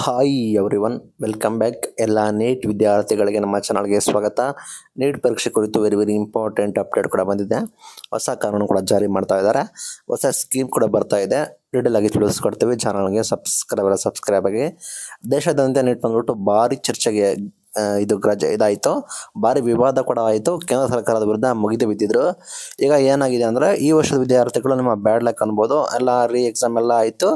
hi everyone welcome back ಎಲ್ಲ NEET ವಿದ್ಯಾರ್ಥಿಗಳಿಗೆ ನಮ್ಮ ಚಾನಲ್ಗೆ ಸ್ವಾಗತ ನೀಟ್ ಪರೀಕ್ಷೆ ಕುರಿತು ವೆರಿ ವೆರಿ ಇಂಪಾರ್ಟೆಂಟ್ ಅಪ್ಡೇಟ್ ಕೂಡ ಬಂದಿದೆ ಹೊಸ ಕಾನೂನು ಕೂಡ ಜಾರಿ ಮಾಡ್ತಾ ಇದ್ದಾರೆ ಹೊಸ ಸ್ಕೀಮ್ ಕೂಡ ಬರ್ತಾ ಇದೆ ಡೀಟೇಲ್ ಆಗಿ ತಿಳಿಸ್ಕೊಡ್ತೀವಿ ಚಾನಲ್ಗೆ ಸಬ್ಸ್ಕ್ರೈಬರ್ ಸಬ್ಸ್ಕ್ರೈಬ್ ಆಗಿ ದೇಶಾದ್ಯಂತ ನೀಟ್ ಬಂದ್ಬಿಟ್ಟು ಭಾರಿ ಚರ್ಚೆಗೆ ಇದು ಗ್ರಜ ಇದಾಯಿತು ಭಾರಿ ವಿವಾದ ಕೂಡ ಆಯಿತು ಕೇಂದ್ರ ಸರ್ಕಾರದ ವಿರುದ್ಧ ಮುಗಿದು ಬಿದ್ದಿದ್ರು ಈಗ ಏನಾಗಿದೆ ಅಂದರೆ ಈ ವರ್ಷದ ವಿದ್ಯಾರ್ಥಿಗಳು ನಿಮ್ಮ ಬ್ಯಾಡ್ ಲಕ್ ಅನ್ಬೋದು ಎಲ್ಲ ರೀ ಎಕ್ಸಾಮ್ ಎಲ್ಲ ಆಯಿತು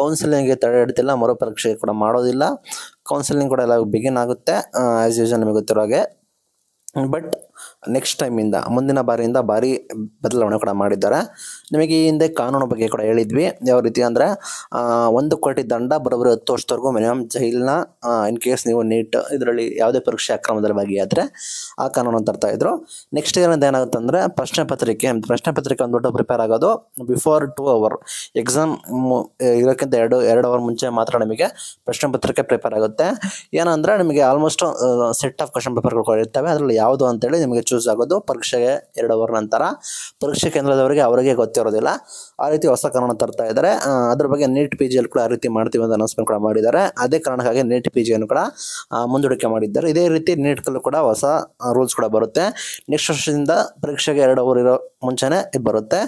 ಕೌನ್ಸಿಲಿಂಗ್ಗೆ ತಡೆ ಇಡ್ತಿಲ್ಲ ಮರುಪರೀಕ್ಷೆ ಕೂಡ ಮಾಡೋದಿಲ್ಲ ಕೌನ್ಸಿಲಿಂಗ್ ಕೂಡ ಎಲ್ಲ ಬಿಗಿನ್ ಆಗುತ್ತೆ ಆ್ಯಸ್ ಯೂಸ್ ನಿಮಗೆ ಗೊತ್ತಿರೋ ಹಾಗೆ ಬಟ್ ನೆಕ್ಸ್ಟ್ ಟೈಮಿಂದ ಮುಂದಿನ ಬಾರಿಯಿಂದ ಭಾರಿ ಬದಲಾವಣೆ ಕೂಡ ಮಾಡಿದ್ದಾರೆ ನಿಮಗೆ ಈ ಹಿಂದೆ ಕಾನೂನು ಬಗ್ಗೆ ಕೂಡ ಹೇಳಿದ್ವಿ ಯಾವ ರೀತಿ ಅಂದರೆ ಒಂದು ಕೋಟಿ ದಂಡ ಬರೋಬ್ಬರಿ ಹತ್ತು ವರ್ಷದವರೆಗೂ ಮಿನಿಮಮ್ ಜೈಲಿನ ಇನ್ ಕೇಸ್ ನೀವು ನೀಟ್ ಇದರಲ್ಲಿ ಯಾವುದೇ ಪರೀಕ್ಷೆ ಅಕ್ರಮದಲ್ಲಿ ಭಾಗಿಯಾದರೆ ಆ ಕಾನೂನು ತರ್ತಾ ಇದ್ರು ನೆಕ್ಸ್ಟ್ ಏನಾಗುತ್ತೆ ಅಂದರೆ ಪ್ರಶ್ನೆ ಪತ್ರಿಕೆ ಪ್ರಶ್ನೆ ಪತ್ರಿಕೆ ದೊಡ್ಡ ಪ್ರಿಪೇರ್ ಆಗೋದು ಬಿಫೋರ್ ಟೂ ಅವರ್ ಎಕ್ಸಾಮ್ ಇರೋಕ್ಕಿಂತ ಎರಡು ಎರಡು ಅವರ್ ಮುಂಚೆ ಮಾತ್ರ ನಿಮಗೆ ಪ್ರಶ್ನೆ ಪತ್ರಿಕೆ ಪ್ರಿಪೇರ್ ಆಗುತ್ತೆ ಏನಂದರೆ ನಿಮಗೆ ಆಲ್ಮೋಸ್ಟ್ ಸೆಟ್ ಆಫ್ ಕ್ವಶನ್ ಪೇಪರ್ಗಳು ಇರ್ತವೆ ಅದರಲ್ಲಿ ಯಾವುದು ಅಂತೇಳಿ ನಿಮಗೆ ಚೂಸ್ ಆಗೋದು ಪರೀಕ್ಷೆಗೆ ಎರಡು ಅವರ್ ನಂತರ ಪರೀಕ್ಷೆ ಕೇಂದ್ರದವರಿಗೆ ಅವರಿಗೆ ಗೊತ್ತಿರೋದಿಲ್ಲ ಆ ರೀತಿ ಹೊಸ ಕಾರಣ ತರ್ತಾ ಇದ್ದಾರೆ ಅದ್ರ ಬಗ್ಗೆ ನೀಟ್ ಪಿ ಜಿಯಲ್ಲಿ ಕೂಡ ಆ ರೀತಿ ಮಾಡ್ತೀವಿ ಅಂತ ಅನೌನ್ಸ್ಮೆಂಟ್ ಕೂಡ ಮಾಡಿದ್ದಾರೆ ಅದೇ ಕಾರಣಕ್ಕಾಗಿ ನೀಟ್ ಪಿ ಜಿಯನ್ನು ಕೂಡ ಮುಂದೂಡಿಕೆ ಮಾಡಿದ್ದಾರೆ ಇದೇ ರೀತಿ ಕಲ್ಲು ಕೂಡ ಹೊಸ ರೂಲ್ಸ್ ಕೂಡ ಬರುತ್ತೆ ನೆಕ್ಸ್ಟ್ ವರ್ಷದಿಂದ ಪರೀಕ್ಷೆಗೆ ಎರಡು ಅವರ್ ಇರೋ ಮುಂಚೆನೇ ಬರುತ್ತೆ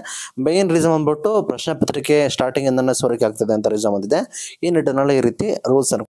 ಮೇನ್ ರೀಸನ್ ಬಂದ್ಬಿಟ್ಟು ಪ್ರಶ್ನೆ ಪತ್ರಿಕೆ ಸ್ಟಾರ್ಟಿಂಗ್ ಸೋರಿಕೆ ಆಗ್ತದೆ ಅಂತ ರೀಸನ್ ಬಂದಿದೆ ಈ ನಿಟ್ಟಿನಲ್ಲಿ ಈ ರೀತಿ ರೂಲ್ಸ್ ಅನ್ನು